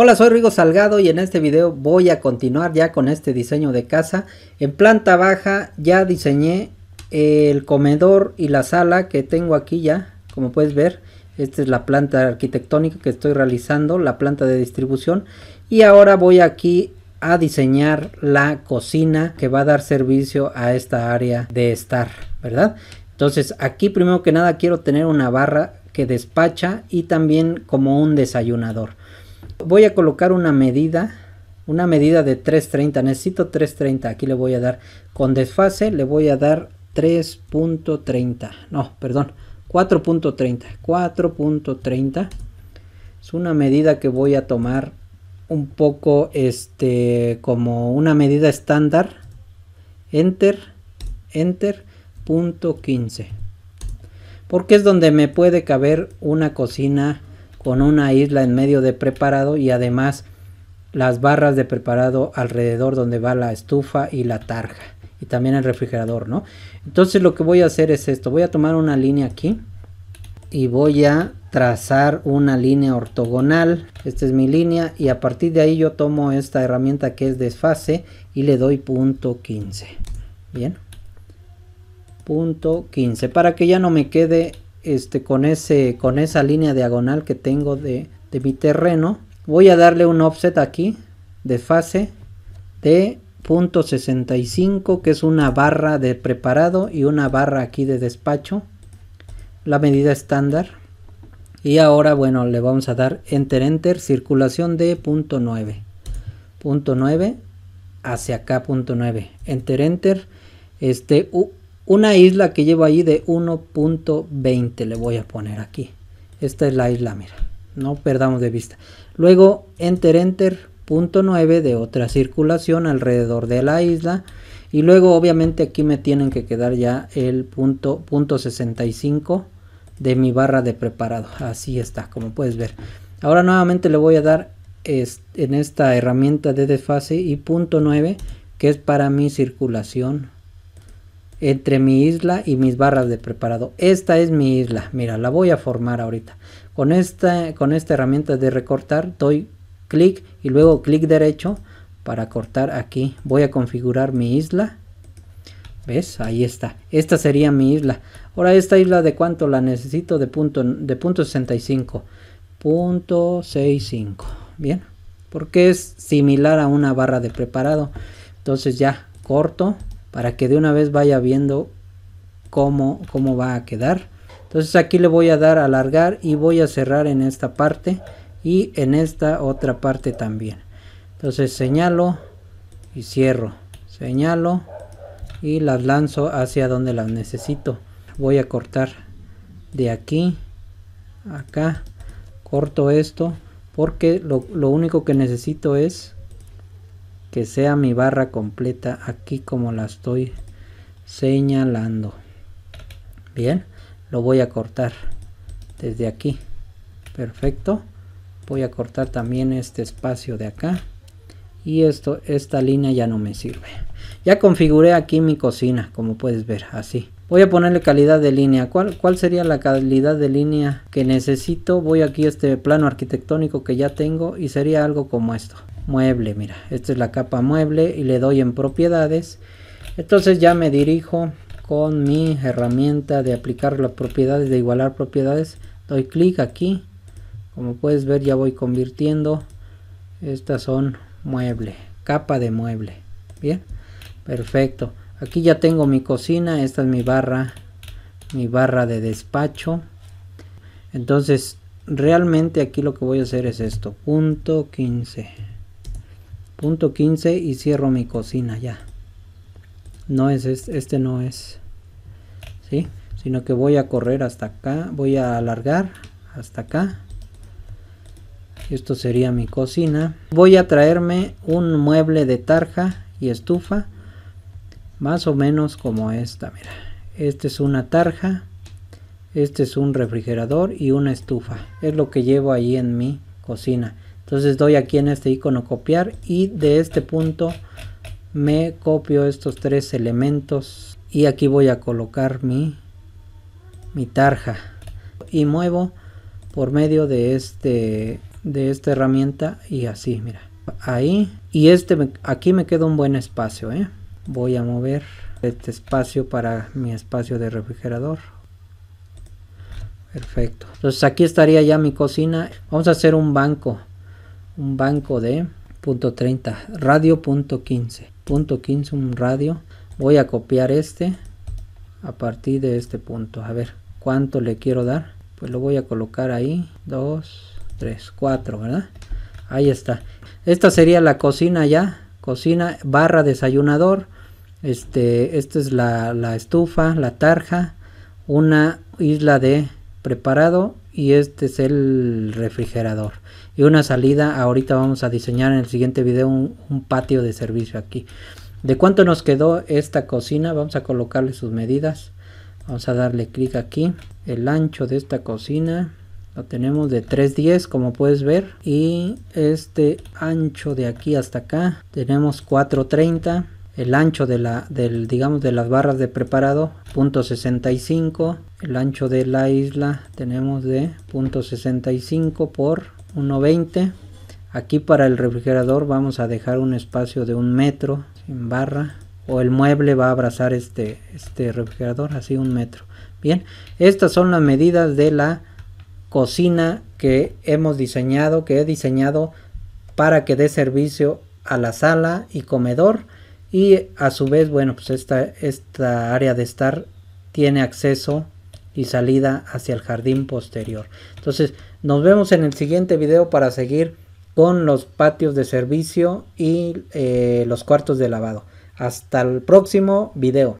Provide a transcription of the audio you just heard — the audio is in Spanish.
Hola soy Rigo Salgado y en este video voy a continuar ya con este diseño de casa. En planta baja ya diseñé el comedor y la sala que tengo aquí ya, como puedes ver. Esta es la planta arquitectónica que estoy realizando, la planta de distribución. Y ahora voy aquí a diseñar la cocina que va a dar servicio a esta área de estar, ¿verdad? Entonces aquí primero que nada quiero tener una barra que despacha y también como un desayunador. Voy a colocar una medida, una medida de 330, necesito 330, aquí le voy a dar con desfase, le voy a dar 3.30, no, perdón, 4.30, 4.30. Es una medida que voy a tomar un poco este como una medida estándar. Enter, enter, punto 15. Porque es donde me puede caber una cocina con una isla en medio de preparado y además las barras de preparado alrededor donde va la estufa y la tarja y también el refrigerador, ¿no? Entonces lo que voy a hacer es esto, voy a tomar una línea aquí y voy a trazar una línea ortogonal, esta es mi línea y a partir de ahí yo tomo esta herramienta que es desfase y le doy punto 15, bien, punto 15 para que ya no me quede este, con, ese, con esa línea diagonal que tengo de, mi terreno. Voy a darle un offset aquí de fase de .65 que es una barra de preparado y una barra aquí de despacho. La medida estándar. Y ahora, bueno, le vamos a dar Enter, Enter, circulación de punto .9. Punto .9 hacia acá, punto .9. Enter, Enter. Este, una isla que lleva ahí de 1.20 le voy a poner aquí esta es la isla mira no perdamos de vista luego enter enter punto 9 de otra circulación alrededor de la isla y luego obviamente aquí me tienen que quedar ya el punto punto 65 de mi barra de preparado así está como puedes ver ahora nuevamente le voy a dar este, en esta herramienta de desfase y punto 9 que es para mi circulación entre mi isla y mis barras de preparado. Esta es mi isla. Mira, la voy a formar ahorita. Con esta, con esta herramienta de recortar doy clic y luego clic derecho para cortar aquí. Voy a configurar mi isla. ¿Ves? Ahí está. Esta sería mi isla. Ahora esta isla de cuánto la necesito de punto, de punto 65. Punto 65. Bien. Porque es similar a una barra de preparado. Entonces ya corto para que de una vez vaya viendo cómo, cómo va a quedar. Entonces aquí le voy a dar a alargar y voy a cerrar en esta parte y en esta otra parte también. Entonces señalo y cierro, señalo y las lanzo hacia donde las necesito. Voy a cortar de aquí, acá, corto esto porque lo único que necesito es que sea mi barra completa aquí como la estoy señalando bien lo voy a cortar desde aquí perfecto voy a cortar también este espacio de acá y esto esta línea ya no me sirve ya configuré aquí mi cocina como puedes ver así voy a ponerle calidad de línea ¿Cuál, cuál sería la calidad de línea que necesito voy aquí a este plano arquitectónico que ya tengo y sería algo como esto mueble mira esta es la capa mueble y le doy en propiedades entonces ya me dirijo con mi herramienta de aplicar las propiedades de igualar propiedades doy clic aquí como puedes ver ya voy convirtiendo estas son mueble capa de mueble bien perfecto aquí ya tengo mi cocina esta es mi barra mi barra de despacho entonces realmente aquí lo que voy a hacer es esto punto 15 Punto 15 y cierro mi cocina ya. No es este, no es. ¿Sí? Sino que voy a correr hasta acá. Voy a alargar hasta acá. Esto sería mi cocina. Voy a traerme un mueble de tarja y estufa. Más o menos como esta, mira. Este es una tarja. Este es un refrigerador y una estufa. Es lo que llevo ahí en mi cocina entonces doy aquí en este icono copiar y de este punto me copio estos tres elementos y aquí voy a colocar mi, mi tarja y muevo por medio de este de esta herramienta y así mira ahí y este aquí me queda un buen espacio ¿eh? voy a mover este espacio para mi espacio de refrigerador perfecto entonces aquí estaría ya mi cocina vamos a hacer un banco un banco de punto 30 radio punto 15 punto un radio voy a copiar este a partir de este punto a ver cuánto le quiero dar pues lo voy a colocar ahí 2 3 4 verdad ahí está esta sería la cocina ya cocina barra desayunador este esta es la, la estufa la tarja una isla de preparado y este es el refrigerador y una salida. Ahorita vamos a diseñar en el siguiente video un, patio de servicio aquí. ¿De cuánto nos quedó esta cocina? Vamos a colocarle sus medidas. Vamos a darle clic aquí. El ancho de esta cocina lo tenemos de 310 como puedes ver y este ancho de aquí hasta acá tenemos 430 el ancho de la del digamos de las barras de preparado 65 el ancho de la isla tenemos de 65 por 1.20 aquí para el refrigerador vamos a dejar un espacio de un metro sin barra o el mueble va a abrazar este, este refrigerador así un metro bien estas son las medidas de la cocina que hemos diseñado que he diseñado para que dé servicio a la sala y comedor y a su vez bueno pues esta, esta área de estar tiene acceso y salida hacia el jardín posterior entonces nos vemos en el siguiente video para seguir con los patios de servicio y eh, los cuartos de lavado. Hasta el próximo video.